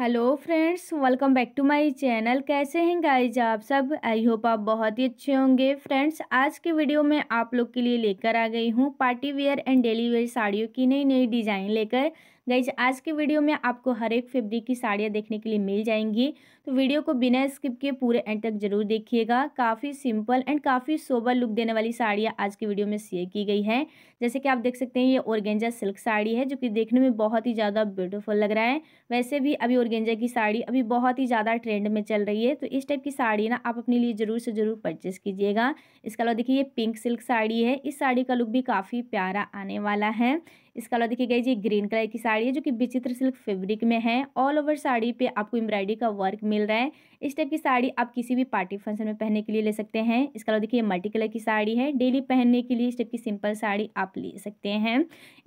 hello friends welcome back to my channel कैसे हैं guys आप सब आई होप आप बहुत ही अच्छे होंगे फ्रेंड्स आज के वीडियो में आप लोग के लिए लेकर आ गई हूँ party wear and daily wear साड़ियों की नई नई डिज़ाइन लेकर गाइज आज के वीडियो में आपको हर एक फेब्रिक की साड़ियाँ देखने के लिए मिल जाएंगी तो वीडियो को बिना स्किप के पूरे एंड तक जरूर देखिएगा काफ़ी सिंपल एंड काफ़ी सोबर लुक देने वाली साड़ियाँ आज की वीडियो में शेयर की गई हैं जैसे कि आप देख सकते हैं ये ऑर्गेंजा सिल्क साड़ी है जो कि देखने में बहुत ही ज़्यादा ब्यूटीफुल लग रहा है वैसे भी अभी ऑर्गेंजा की साड़ी अभी बहुत ही ज़्यादा ट्रेंड में चल रही है तो इस टाइप की साड़ी ना आप अपने लिए ज़रूर से ज़रूर परचेस कीजिएगा इसके अलावा देखिए ये पिंक सिल्क साड़ी है इस साड़ी का लुक भी काफ़ी प्यारा आने वाला है इस अलावा देखिए गई ये ग्रीन कलर की साड़ी है जो कि विचित्र सिल्क फैब्रिक में है ऑल ओवर साड़ी पे आपको एम्ब्रॉयडरी का वर्क मिल रहा है इस टाइप की साड़ी आप किसी भी पार्टी फंक्शन में पहनने के लिए ले सकते हैं इसका अलावा देखिए मल्टी कलर की साड़ी है डेली पहनने के लिए इस टाइप की सिंपल साड़ी आप ले सकते हैं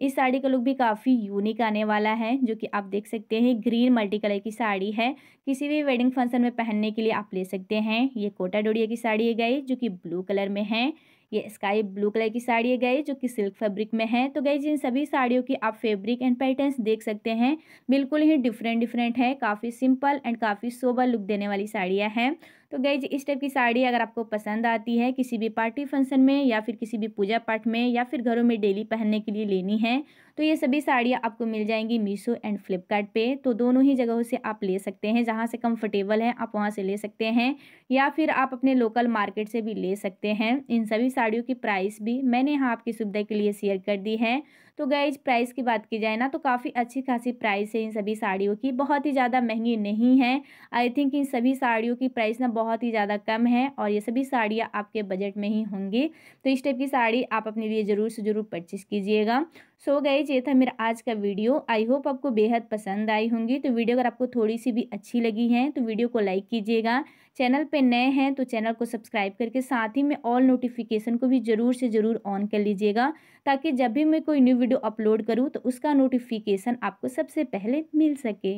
इस साड़ी का लुक भी काफ़ी यूनिक आने वाला है जो कि आप देख सकते हैं ग्रीन मल्टी कलर की साड़ी है किसी भी वेडिंग फंक्शन में पहनने के लिए आप ले सकते हैं ये कोटा डोडिया की साड़ी है गई जो कि ब्लू कलर में है ये स्काई ब्लू कलर की साड़ी है गई जो कि सिल्क फैब्रिक में है तो गई इन सभी साड़ियों की आप फैब्रिक एंड पैटर्न्स देख सकते हैं बिल्कुल ही डिफरेंट डिफरेंट है काफ़ी सिंपल एंड काफ़ी सोबर लुक देने वाली साड़ियाँ हैं तो गई जी इस टाइप की साड़ी अगर आपको पसंद आती है किसी भी पार्टी फंक्शन में या फिर किसी भी पूजा पाठ में या फिर घरों में डेली पहनने के लिए लेनी है तो ये सभी साड़ियाँ आपको मिल जाएंगी मीशो एंड फ्लिपकार्ट पे तो दोनों ही जगहों से आप ले सकते हैं जहाँ से कंफर्टेबल है आप वहाँ से ले सकते हैं या फिर आप अपने लोकल मार्केट से भी ले सकते हैं इन सभी साड़ियों की प्राइस भी मैंने यहाँ आपकी सुविधा के लिए शेयर कर दी है तो गैज प्राइस की बात की जाए ना तो काफ़ी अच्छी खासी प्राइस है इन सभी साड़ियों की बहुत ही ज़्यादा महंगी नहीं है आई थिंक इन सभी साड़ियों की प्राइस ना बहुत ही ज़्यादा कम है और ये सभी साड़ियाँ आपके बजट में ही होंगी तो इस टाइप की साड़ी आप अपने लिए ज़रूर से ज़रूर परचेज़ कीजिएगा सो so गई ये था मेरा आज का वीडियो आई होप आपको बेहद पसंद आई होंगी तो वीडियो अगर आपको थोड़ी सी भी अच्छी लगी है तो वीडियो को लाइक कीजिएगा चैनल पे नए हैं तो चैनल को सब्सक्राइब करके साथ ही में ऑल नोटिफिकेशन को भी ज़रूर से ज़रूर ऑन कर लीजिएगा ताकि जब भी मैं कोई न्यू वीडियो अपलोड करूँ तो उसका नोटिफिकेशन आपको सबसे पहले मिल सके